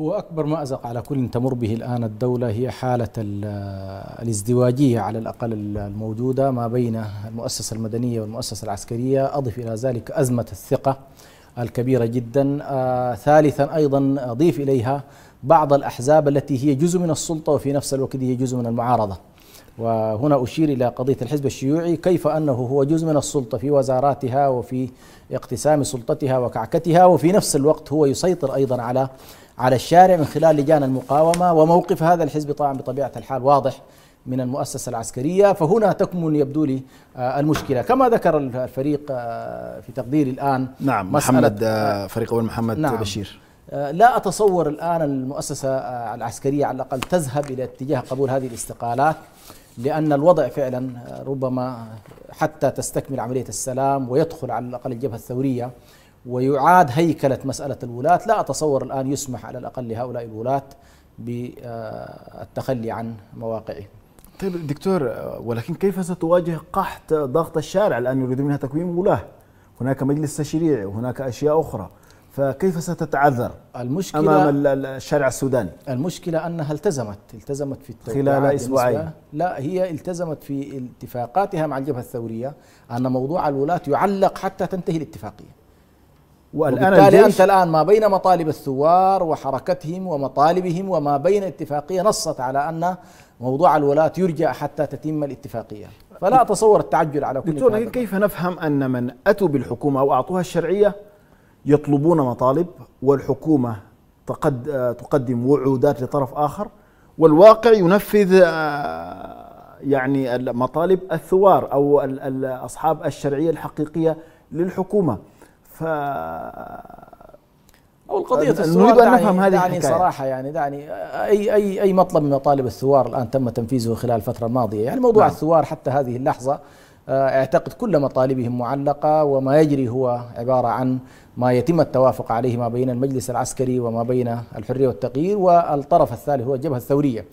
وأكبر أكبر مأزق على كل تمر به الآن الدولة هي حالة الازدواجية على الأقل الموجودة ما بين المؤسسة المدنية والمؤسسة العسكرية أضف إلى ذلك أزمة الثقة الكبيرة جدا آه، ثالثا أيضا أضيف إليها بعض الأحزاب التي هي جزء من السلطة وفي نفس الوقت هي جزء من المعارضة وهنا أشير إلى قضية الحزب الشيوعي كيف أنه هو جزء من السلطة في وزاراتها وفي اقتسام سلطتها وكعكتها وفي نفس الوقت هو يسيطر أيضا على على الشارع من خلال لجان المقاومة وموقف هذا الحزب طبعا بطبيعة الحال واضح من المؤسسة العسكرية فهنا تكمن يبدو لي آه، المشكلة كما ذكر الفريق آه، في تقديري الآن نعم محمد آه، فريق أول محمد نعم بشير آه، لا أتصور الآن المؤسسة آه، العسكرية على الأقل تذهب إلى اتجاه قبول هذه الاستقالات لأن الوضع فعلا آه، ربما حتى تستكمل عملية السلام ويدخل على الأقل الجبهة الثورية ويعاد هيكلة مسألة الولاة لا أتصور الآن يسمح على الأقل لهؤلاء الولاة بالتخلي عن مواقعهم طيب دكتور ولكن كيف ستواجه قحط ضغط الشارع الآن يريدون منها تكوين ولاة هناك مجلس تشريعي وهناك أشياء أخرى فكيف ستتعذر المشكلة أمام الشارع السوداني المشكلة أنها التزمت التزمت في خلال أسبوعين لا هي التزمت في اتفاقاتها مع الجبهة الثورية أن موضوع الولاة يعلق حتى تنتهي الاتفاقية والآن وبالتالي أنت الآن ما بين مطالب الثوار وحركتهم ومطالبهم وما بين اتفاقية نصت على أن موضوع الولاة يرجع حتى تتم الاتفاقية فلا أتصور التعجل على كل دكتور كيف نفهم أن من أتوا بالحكومة وأعطوها الشرعية يطلبون مطالب والحكومة تقد تقدم وعودات لطرف آخر والواقع ينفذ آه، يعني مطالب الثوار أو أصحاب الشرعية الحقيقية للحكومة ف او القضيه الثوار نريد ان نفهم هذه دعني الحكاية. صراحه يعني دعني اي اي اي مطلب من مطالب الثوار الان تم تنفيذه خلال الفتره الماضيه يعني موضوع نعم. الثوار حتى هذه اللحظه آه، اعتقد كل مطالبهم معلقة وما يجري هو عبارة عن ما يتم التوافق عليه ما بين المجلس العسكري وما بين الحرية والتغيير والطرف الثالث هو الجبهة الثورية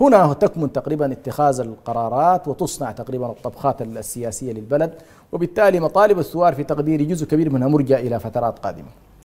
هنا تكمن تقريبا اتخاذ القرارات وتصنع تقريبا الطبخات السياسية للبلد وبالتالي مطالب الثوار في تقديري جزء كبير منها مرجع إلى فترات قادمة